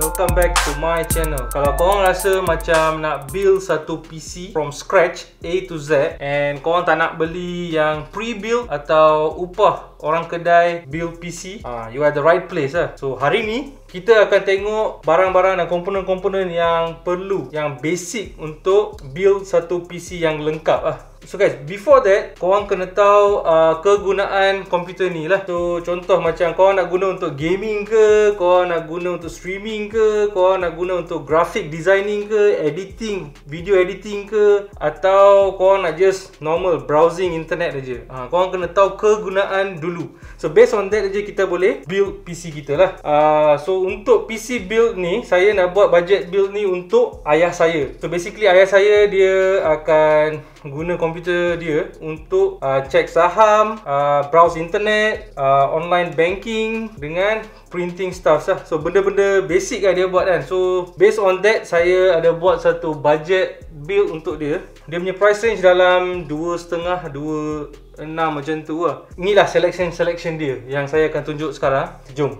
Welcome back to my channel Kalau korang rasa macam nak build satu PC from scratch A to Z And korang tak nak beli yang pre-build atau upah orang kedai build PC ah, You are the right place lah So hari ni kita akan tengok barang-barang dan komponen-komponen yang perlu Yang basic untuk build satu PC yang lengkap lah So guys, before that, korang kena tahu uh, kegunaan komputer ni lah. So contoh macam korang nak guna untuk gaming ke, korang nak guna untuk streaming ke, korang nak guna untuk graphic designing ke, editing, video editing ke, atau korang nak just normal browsing internet aja. Ha, uh, korang kena tahu kegunaan dulu. So based on that aja kita boleh build PC kita lah. Uh, so untuk PC build ni, saya nak buat budget build ni untuk ayah saya. So basically ayah saya dia akan guna komputer dia untuk uh, check saham, uh, browse internet, uh, online banking dengan printing stuff lah. So benda-benda basic lah dia buat kan. So based on that saya ada buat satu budget build untuk dia. Dia punya price range dalam 2.5 2.6 macam tu lah. Inilah selection selection dia yang saya akan tunjuk sekarang. Jom.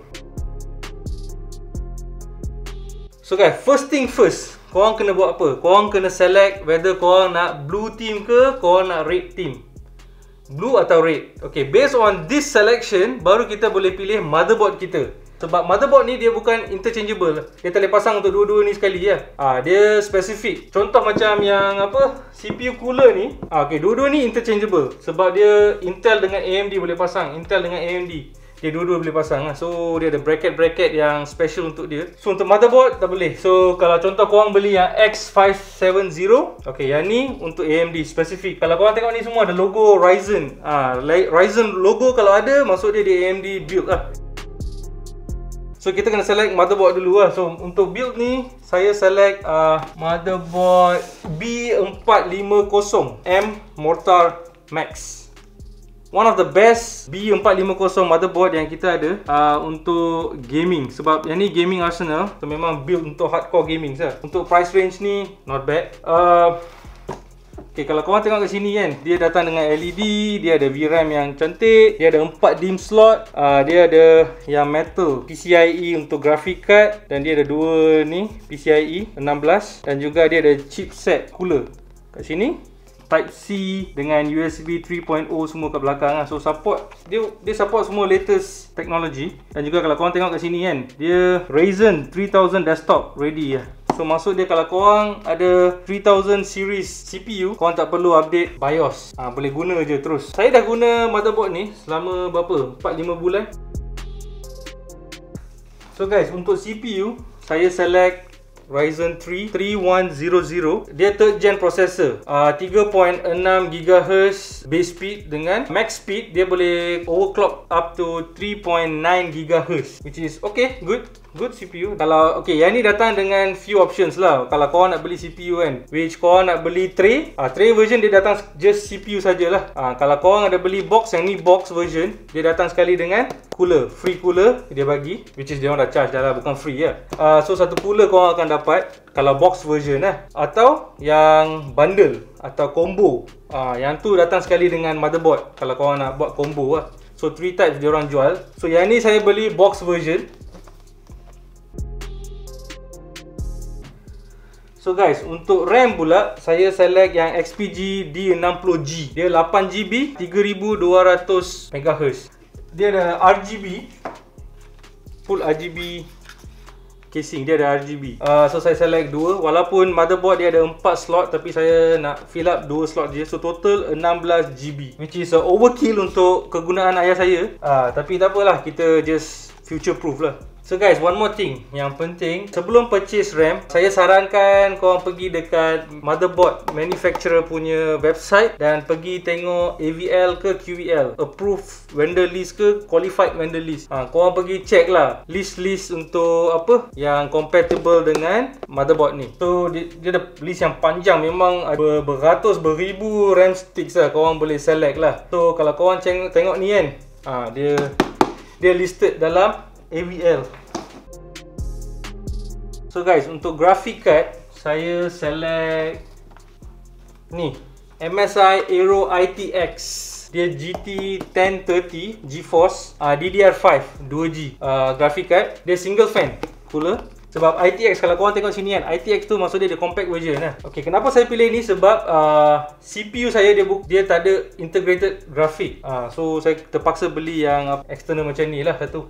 So guys, first thing first, korang kena buat apa? Korang kena select whether korang nak blue team ke korang nak red team. Blue atau red. Okay, based on this selection, baru kita boleh pilih motherboard kita. Sebab motherboard ni dia bukan interchangeable. Dia tak boleh pasang untuk dua-dua ni sekali ya. Ah, dia spesifik. Contoh macam yang apa? CPU cooler ni. Ah, okay, dua-dua ni interchangeable. Sebab dia Intel dengan AMD boleh pasang. Intel dengan AMD dia dua-dua boleh pasang lah. So dia ada bracket-bracket yang special untuk dia. So untuk motherboard tak boleh. So kalau contoh korang beli yang X570, okey yang ni untuk AMD spesifik. Kalau korang tengok ni semua ada logo Ryzen. Ah ha, Ryzen logo kalau ada maksud dia di AMD build lah. So kita kena select motherboard dulu lah. So untuk build ni saya select uh, motherboard B450 M Mortar Max one of the best B450 motherboard yang kita ada uh, untuk gaming sebab yang ni gaming arsenal tu memang build untuk hardcore gaming sah. Untuk price range ni not bad. Uh, Okay, kalau korang tengok kat sini kan, dia datang dengan LED, dia ada VRAM yang cantik, dia ada 4 DIMM slot, uh, dia ada yang metal, PCIe untuk graphic card, dan dia ada dua ni, PCIe 16, dan juga dia ada chipset cooler kat sini type C dengan USB 3.0 semua kat belakang lah. so support dia dia support semua latest technology dan juga kalau kau tengok kat sini kan dia Ryzen 3000 desktop ready ya, so maksud dia kalau kau ada 3000 series CPU kau tak perlu update BIOS ha, boleh guna je terus saya dah guna motherboard ni selama berapa 4-5 bulan so guys untuk CPU saya select Ryzen 3 3100 dia third gen processor uh, 3.6 GHz base speed dengan max speed dia boleh overclock up to 3.9 GHz which is okay good good CPU kalau okay, yang ni datang dengan few options lah kalau kau nak beli CPU kan which kau nak beli tray ah tray version dia datang just CPU sajalah ah kalau kau ada beli box yang ni box version dia datang sekali dengan cooler free cooler dia bagi which is dia orang dah charge dah lah bukan free ya ah so satu cooler kau akan dapat kalau box version lah atau yang bundle atau combo ah yang tu datang sekali dengan motherboard kalau kau nak buat combo lah So three types dia orang jual. So yang ni saya beli box version So guys, untuk RAM pula, saya select yang XPG D60G. Dia 8GB, 3200MHz. Dia ada RGB. Full RGB casing. Dia ada RGB. Uh, ah, so saya select 2. Walaupun motherboard dia ada 4 slot, tapi saya nak fill up 2 slot dia So total 16GB. Which is overkill untuk kegunaan ayah saya. Uh, tapi tak apalah, kita just future proof lah So guys, one more thing yang penting Sebelum purchase RAM Saya sarankan korang pergi dekat motherboard manufacturer punya website Dan pergi tengok AVL ke QVL Approved vendor list ke qualified vendor list ha, Korang pergi check lah List-list untuk apa Yang compatible dengan motherboard ni So dia, dia ada list yang panjang Memang ada beratus beribu RAM sticks lah Korang boleh select lah So kalau korang ceng- tengok ni kan ha, Dia dia listed dalam AVL So guys, untuk grafik card saya select ni MSI Aero ITX dia GT 1030 GeForce uh, ah, DDR5 2G uh, ah, grafik card dia single fan cooler sebab ITX kalau korang tengok sini kan ITX tu maksud dia dia compact version lah Okay kenapa saya pilih ni sebab uh, CPU saya dia dia tak ada integrated graphic uh, So saya terpaksa beli yang external macam ni lah satu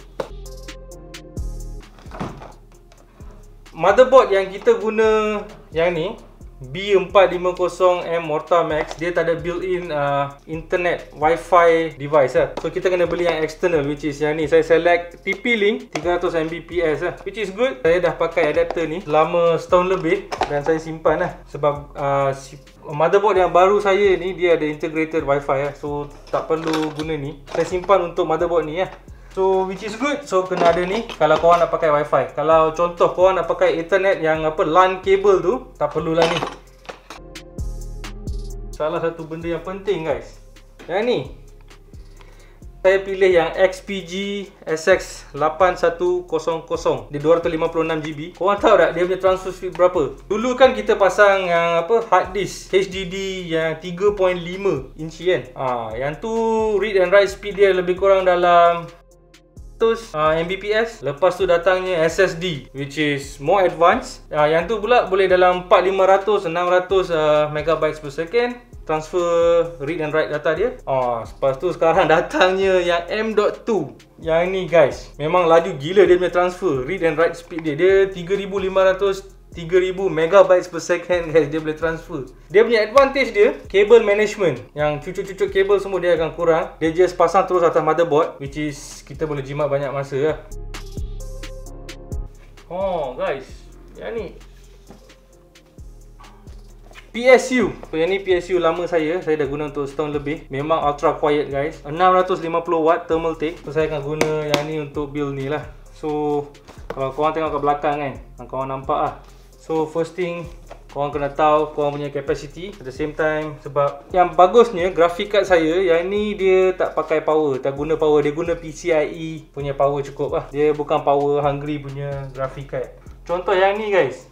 Motherboard yang kita guna yang ni B450M Morta Max dia tak ada built-in uh, internet wifi device lah. so kita kena beli yang external which is yang ni saya select TP-Link 300 Mbps lah. Eh. which is good saya dah pakai adapter ni lama setahun lebih dan saya simpan lah sebab uh, motherboard yang baru saya ni dia ada integrated wifi lah. so tak perlu guna ni saya simpan untuk motherboard ni lah So which is good So kena ada ni Kalau korang nak pakai wifi Kalau contoh korang nak pakai internet Yang apa LAN cable tu Tak perlulah ni Salah satu benda yang penting guys Yang ni saya pilih yang XPG SX8100 di 256 GB. Korang tahu tak dia punya transfer speed berapa? Dulu kan kita pasang yang apa hard disk HDD yang 3.5 inci kan. Ah, ha, yang tu read and write speed dia lebih kurang dalam 100 uh, Mbps lepas tu datangnya SSD which is more advanced uh, yang tu pula boleh dalam 4500 600 uh, megabytes per second transfer read and write data dia ah uh, lepas tu sekarang datangnya yang M.2 yang ni guys memang laju gila dia punya transfer read and write speed dia dia 3500 3000 megabytes per second guys dia boleh transfer dia punya advantage dia cable management yang cucuk-cucuk kabel semua dia akan kurang dia just pasang terus atas motherboard which is kita boleh jimat banyak masa lah oh guys yang ni PSU Yang ni PSU lama saya Saya dah guna untuk setahun lebih Memang ultra quiet guys 650 watt thermal take So saya akan guna yang ni untuk build ni lah So Kalau korang tengok kat belakang kan Korang nampak lah So first thing Korang kena tahu korang punya capacity At the same time sebab Yang bagusnya grafik kad saya Yang ni dia tak pakai power Tak guna power Dia guna PCIe punya power cukup lah Dia bukan power hungry punya grafik kad Contoh yang ni guys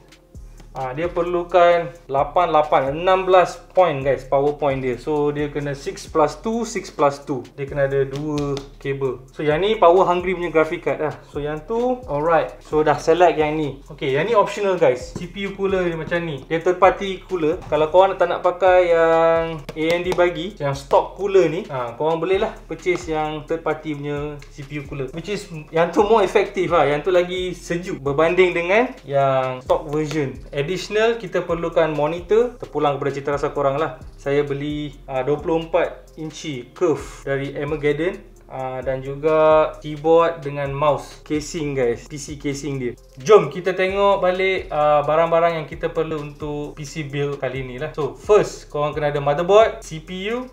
Ha, dia perlukan 8, 8, 16 point guys power point dia So dia kena 6 plus 2, 6 plus 2 Dia kena ada 2 kabel So yang ni power hungry punya graphic card lah So yang tu, alright So dah select yang ni Okay, yang ni optional guys CPU cooler dia macam ni Dia third cooler Kalau korang tak nak pakai yang AMD bagi Yang stock cooler ni ha, Korang boleh lah purchase yang third punya CPU cooler Which is yang tu more effective lah Yang tu lagi sejuk Berbanding dengan yang stock version additional kita perlukan monitor terpulang kepada cerita rasa korang lah saya beli ah, uh, 24 inci curve dari Armageddon uh, dan juga keyboard dengan mouse casing guys PC casing dia jom kita tengok balik ah, barang-barang yang kita perlu untuk PC build kali ni lah so first korang kena ada motherboard CPU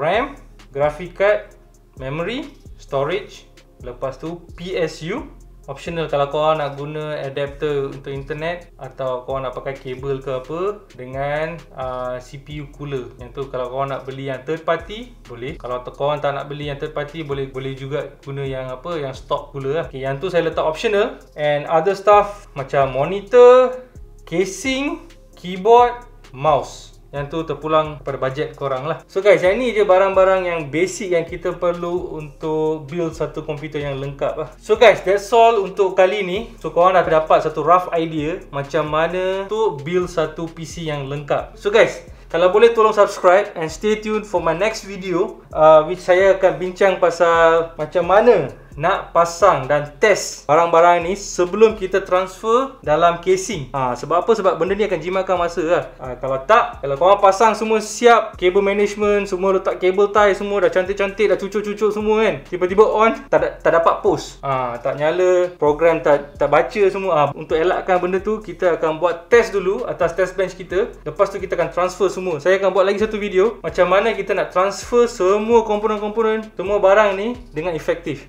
RAM graphic card memory storage lepas tu PSU optional kalau kau nak guna adapter untuk internet atau kau nak pakai kabel ke apa dengan uh, CPU cooler yang tu kalau kau nak beli yang third party boleh kalau kau tak nak beli yang third party boleh boleh juga guna yang apa yang stock cooler lah okay, yang tu saya letak optional and other stuff macam monitor casing keyboard mouse yang tu terpulang pada bajet korang lah So guys, yang ni je barang-barang yang basic yang kita perlu untuk build satu komputer yang lengkap lah So guys, that's all untuk kali ni So korang dah dapat satu rough idea Macam mana tu build satu PC yang lengkap So guys, kalau boleh tolong subscribe and stay tuned for my next video uh, Which saya akan bincang pasal macam mana nak pasang dan test barang-barang ni sebelum kita transfer dalam casing. Ha, sebab apa? Sebab benda ni akan jimatkan masa lah. Ha, kalau tak, kalau korang pasang semua siap, cable management, semua letak cable tie semua dah cantik-cantik, dah cucuk-cucuk semua kan. Tiba-tiba on, tak, tak dapat post. Ha, tak nyala, program tak, tak baca semua. Ha, untuk elakkan benda tu, kita akan buat test dulu atas test bench kita. Lepas tu kita akan transfer semua. Saya akan buat lagi satu video macam mana kita nak transfer semua komponen-komponen, semua barang ni dengan efektif.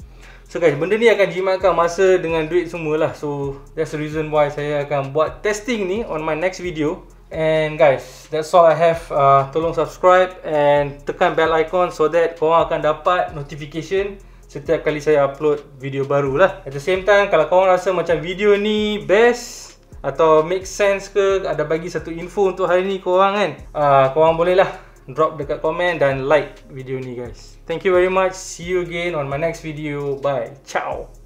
So guys, benda ni akan jimatkan masa dengan duit semua lah. So that's the reason why saya akan buat testing ni on my next video. And guys, that's all I have. Uh, tolong subscribe and tekan bell icon so that korang akan dapat notification setiap kali saya upload video baru lah. At the same time, kalau korang rasa macam video ni best atau make sense ke, ada bagi satu info untuk hari ni korang kan, uh, korang boleh lah drop dekat komen dan like video ni guys. Thank you very much. See you again on my next video. Bye. Ciao.